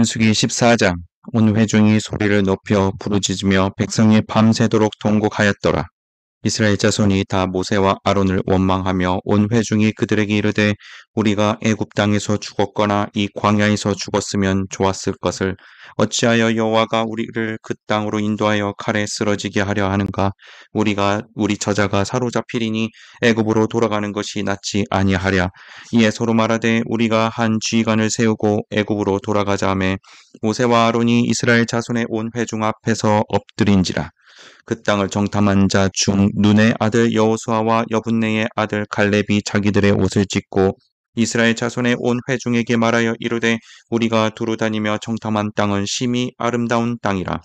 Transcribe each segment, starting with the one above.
한숙이 14장 온 회중이 소리를 높여 부르짖으며 백성이 밤새도록 동곡하였더라. 이스라엘 자손이 다 모세와 아론을 원망하며 온 회중이 그들에게 이르되 우리가 애굽 땅에서 죽었거나 이 광야에서 죽었으면 좋았을 것을 어찌하여 여호와가 우리를 그 땅으로 인도하여 칼에 쓰러지게 하려 하는가 우리가 우리 저자가 사로잡히리니 애굽으로 돌아가는 것이 낫지 아니하랴 이에 서로 말하되 우리가 한 지휘관을 세우고 애굽으로 돌아가자 하매 모세와 아론이 이스라엘 자손의 온 회중 앞에서 엎드린지라 그 땅을 정탐한 자 중 눈의 아들 여호수아와 여분네의 아들 갈렙이 자기들의 옷을 찢고 이스라엘 자손의 온 회중에게 말하여 이르되 우리가 두루 다니며 정탐한 땅은 심히 아름다운 땅이라.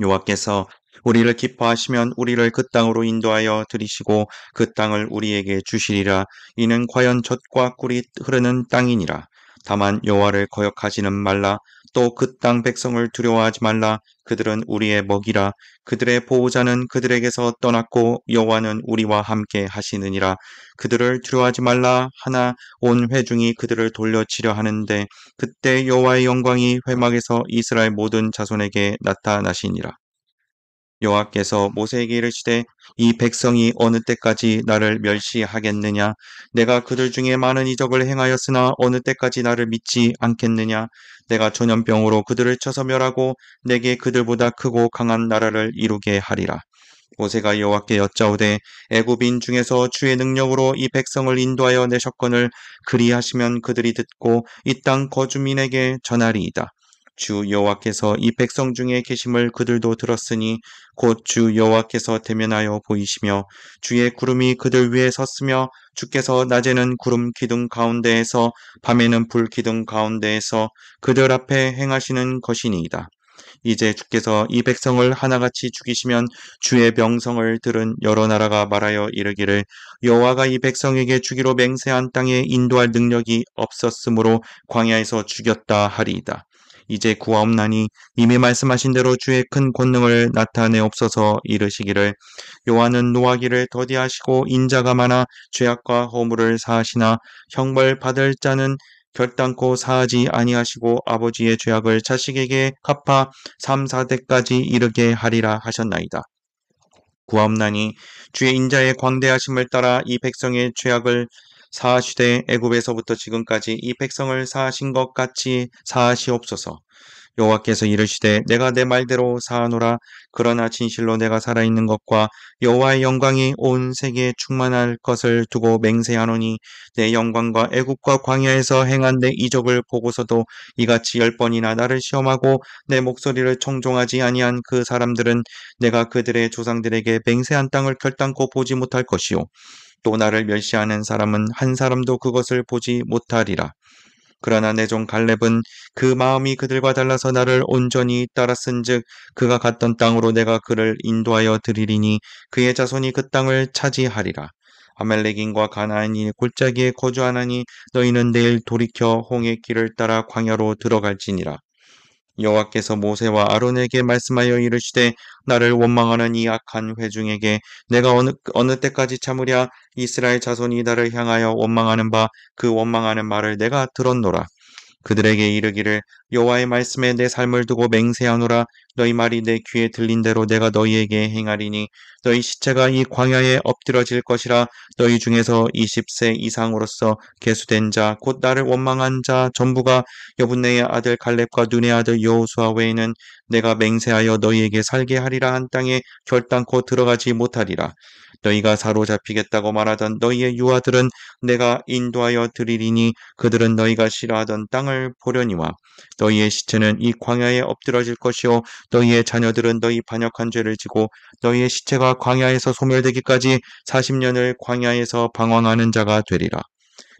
여호와께서 우리를 기뻐하시면 우리를 그 땅으로 인도하여 들이시고 그 땅을 우리에게 주시리라. 이는 과연 젖과 꿀이 흐르는 땅이니라. 다만 여호와를 거역하지는 말라. 또그땅 백성을 두려워하지 말라 그들은 우리의 먹이라 그들의 보호자는 그들에게서 떠났고 여호와는 우리와 함께 하시느니라 그들을 두려워하지 말라 하나 온 회중이 그들을 돌려치려 하는데 그때 여호와의 영광이 회막에서 이스라엘 모든 자손에게 나타나시니라 여호와께서 모세에게 이르시되 이 백성이 어느 때까지 나를 멸시하겠느냐 내가 그들 중에 많은 이적을 행하였으나 어느 때까지 나를 믿지 않겠느냐 내가 전염병으로 그들을 쳐서 멸하고 내게 그들보다 크고 강한 나라를 이루게 하리라 모세가 여호와께 여짜오되 애굽인 중에서 주의 능력으로 이 백성을 인도하여 내셨건을 그리하시면 그들이 듣고 이 땅 거주민에게 전하리이다 주 여호와께서 이 백성 중에 계심을 그들도 들었으니 곧 주 여호와께서 대면하여 보이시며 주의 구름이 그들 위에 섰으며 주께서 낮에는 구름 기둥 가운데에서 밤에는 불 기둥 가운데에서 그들 앞에 행하시는 것이니이다. 이제 주께서 이 백성을 하나같이 죽이시면 주의 명성을 들은 여러 나라가 말하여 이르기를 여호와가 이 백성에게 주기로 맹세한 땅에 인도할 능력이 없었으므로 광야에서 죽였다 하리이다. 이제 구하옵나니 이미 말씀하신 대로 주의 큰 권능을 나타내옵소서 이르시기를 요한은 노하기를 더디하시고 인자가 많아 죄악과 허물을 사하시나 형벌 받을 자는 결단코 사하지 아니하시고 아버지의 죄악을 자식에게 갚아 삼사대까지 이르게 하리라 하셨나이다. 구하옵나니 주의 인자의 광대하심을 따라 이 백성의 죄악을 사하시되 애굽에서부터 지금까지 이 백성을 사하신 것 같이 사하시옵소서. 여호와께서 이르시되 내가 내 말대로 사하노라 그러나 진실로 내가 살아있는 것과 여호와의 영광이 온 세계에 충만할 것을 두고 맹세하노니 내 영광과 애굽과 광야에서 행한 내 이적을 보고서도 이같이 열 번이나 나를 시험하고 내 목소리를 청종하지 아니한 그 사람들은 내가 그들의 조상들에게 맹세한 땅을 결단코 보지 못할 것이요 또 나를 멸시하는 사람은 한 사람도 그것을 보지 못하리라. 그러나 내 종 갈렙은 그 마음이 그들과 달라서 나를 온전히 따랐은즉 그가 갔던 땅으로 내가 그를 인도하여 드리리니 그의 자손이 그 땅을 차지하리라. 아멜렉인과 가나안이 골짜기에 거주하나니 너희는 내일 돌이켜 홍해 길을 따라 광야로 들어갈지니라. 여호와께서 모세와 아론에게 말씀하여 이르시되 나를 원망하는 이 악한 회중에게 내가 어느, 어느 때까지 참으랴 이스라엘 자손이 나를 향하여 원망하는 바 그 원망하는 말을 내가 들었노라. 그들에게 이르기를 여호와의 말씀에 내 삶을 두고 맹세하노라 너희 말이 내 귀에 들린 대로 내가 너희에게 행하리니 너희 시체가 이 광야에 엎드러질 것이라 너희 중에서 20세 이상으로서 계수된 자 곧 나를 원망한 자 전부가 여분네의 아들 갈렙과 눈의 아들 여호수아 외에는 내가 맹세하여 너희에게 살게 하리라 한 땅에 결단코 들어가지 못하리라 너희가 사로잡히겠다고 말하던 너희의 유아들은 내가 인도하여 드리리니 그들은 너희가 싫어하던 땅을 보려니와 너희의 시체는 이 광야에 엎드러질 것이요 너희의 자녀들은 너희 반역한 죄를 지고 너희의 시체가 광야에서 소멸되기까지 40년을 광야에서 방황하는 자가 되리라.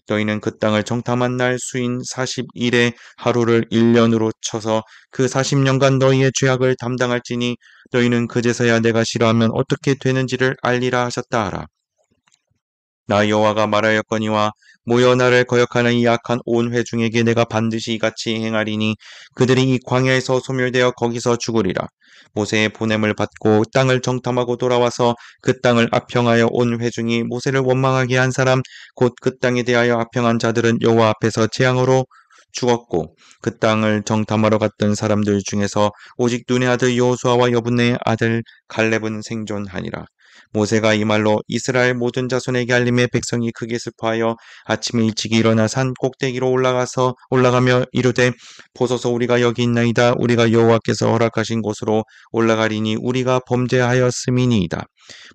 너희는 그 땅을 정탐한 날 수인 40일에 하루를 1년으로 쳐서 그 40년간 너희의 죄악을 담당할지니 너희는 그제서야 내가 싫어하면 어떻게 되는지를 알리라 하셨다 하라. 나 여호와가 말하였거니와 모여 나를 거역하는 이 악한 온 회중에게 내가 반드시 이같이 행하리니 그들이 이 광야에서 소멸되어 거기서 죽으리라. 모세의 보냄을 받고 땅을 정탐하고 돌아와서 그 땅을 악평하여 온 회중이 모세를 원망하게 한 사람 곧 그 땅에 대하여 악평한 자들은 여호와 앞에서 재앙으로 죽었고 그 땅을 정탐하러 갔던 사람들 중에서 오직 눈의 아들 여호수아와 여분의 아들 갈렙은 생존하니라. 모세가 이 말로 이스라엘 모든 자손에게 알림해 백성이 크게 슬퍼하여 아침에 일찍 일어나 산 꼭대기로 올라가서 올라가며 이르되 보소서 우리가 여기 있나이다 우리가 여호와께서 허락하신 곳으로 올라가리니 우리가 범죄하였음이니이다.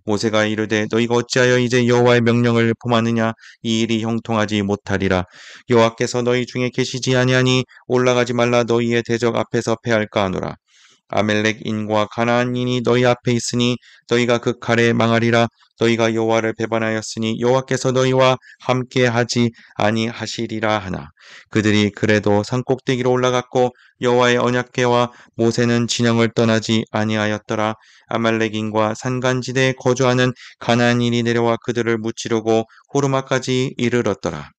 모세가 이르되 너희가 어찌하여 이제 여호와의 명령을 범하느냐 이 일이 형통하지 못하리라 여호와께서 너희 중에 계시지 아니하니 올라가지 말라 너희의 대적 앞에서 패할까 하노라 아멜렉인과 가나안인이 너희 앞에 있으니 너희가 그 칼에 망하리라 너희가 여호와를 배반하였으니 여호와께서 너희와 함께 하지 아니하시리라 하나 그들이 그래도 산꼭대기로 올라갔고 여호와의 언약궤와 모세는 진영을 떠나지 아니하였더라 아말렉인과 산간지대에 거주하는 가나안인이 내려와 그들을 무찌려고 호르마까지 이르렀더라